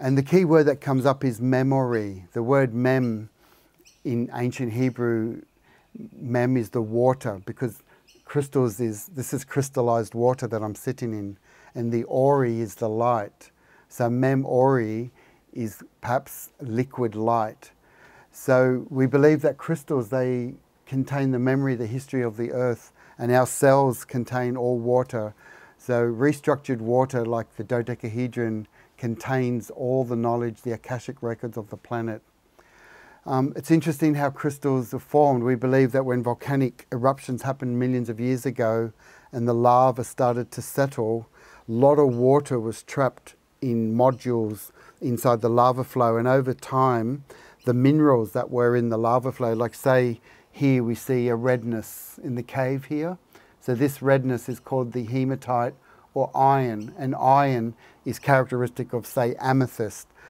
And the key word that comes up is memory. The word mem in ancient Hebrew, mem is the water because crystals is, this is crystallized water that I'm sitting in. And the ori is the light. So mem ori is perhaps liquid light. So we believe that crystals, they contain the memory, the history of the earth, and our cells contain all water. So restructured water like the dodecahedron contains all the knowledge, the Akashic records of the planet. Um, it's interesting how crystals are formed. We believe that when volcanic eruptions happened millions of years ago and the lava started to settle, a lot of water was trapped in modules inside the lava flow. And over time, the minerals that were in the lava flow, like say here we see a redness in the cave here. So this redness is called the hematite or iron, and iron is characteristic of, say, amethyst